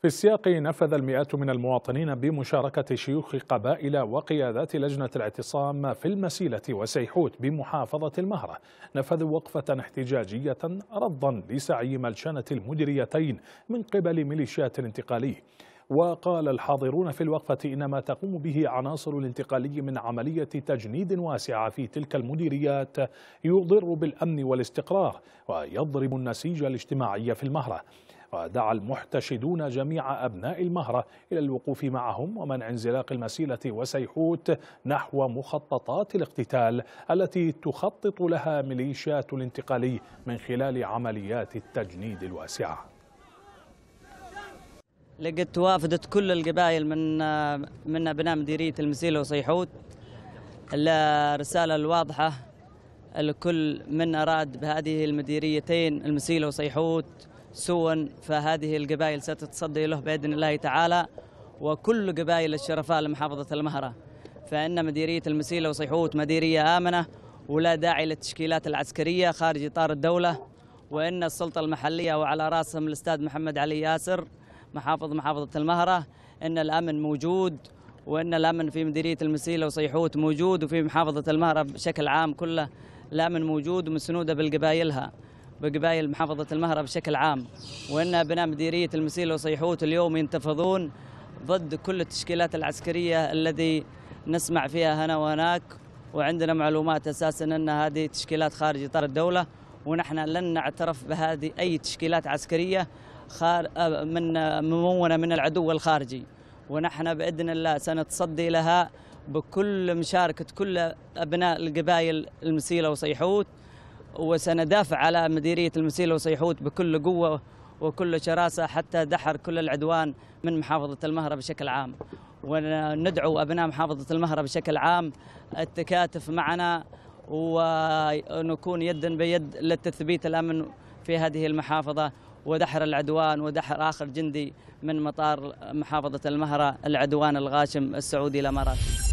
في السياق نفذ المئات من المواطنين بمشاركة شيوخ قبائل وقيادات لجنة الاعتصام في المسيلة وسيحوت بمحافظة المهرة نفذوا وقفة احتجاجية رضا لسعي ملشنة المديريتين من قبل ميليشيات الانتقالي وقال الحاضرون في الوقفة إن ما تقوم به عناصر الانتقالي من عملية تجنيد واسعة في تلك المديريات يضر بالأمن والاستقرار ويضرب النسيج الاجتماعي في المهرة ودعا المحتشدون جميع أبناء المهرة إلى الوقوف معهم ومنع انزلاق المسيلة وسيحوت نحو مخططات الاقتتال التي تخطط لها ميليشيات الانتقالي من خلال عمليات التجنيد الواسعة لقد توافدت كل القبائل من من ابناء مديريه المسيله وصيحوت الرساله الواضحه لكل من اراد بهذه المديريتين المسيله وصيحوت سوا فهذه القبائل ستتصدي له باذن الله تعالى وكل قبائل الشرفاء لمحافظه المهره فان مديريه المسيله وصيحوت مديريه امنه ولا داعي للتشكيلات العسكريه خارج اطار الدوله وان السلطه المحليه وعلى راسهم الاستاذ محمد علي ياسر محافظ محافظه المهره ان الامن موجود وان الامن في مديريه المسيله وصيحوت موجود وفي محافظه المهره بشكل عام كله الامن موجود ومسنوده بالقبائلها بقبائل محافظة المهرة بشكل عام وأن أبناء مديرية المسيلة وصيحوت اليوم ينتفضون ضد كل التشكيلات العسكرية الذي نسمع فيها هنا وهناك وعندنا معلومات أساسا أن هذه تشكيلات خارج إطار الدولة ونحن لن نعترف بهذه أي تشكيلات عسكرية آه، من ممونة من العدو الخارجي ونحن بإذن الله سنتصدي لها بكل مشاركة كل أبناء القبائل المسيلة وصيحوت وسندافع على مديرية المسيلة وصيحوت بكل قوة وكل شراسة حتى دحر كل العدوان من محافظة المهرة بشكل عام وندعو أبناء محافظة المهرة بشكل عام التكاتف معنا ونكون يدا بيد لتثبيت الأمن في هذه المحافظة ودحر العدوان ودحر آخر جندي من مطار محافظة المهرة العدوان الغاشم السعودي الإماراتي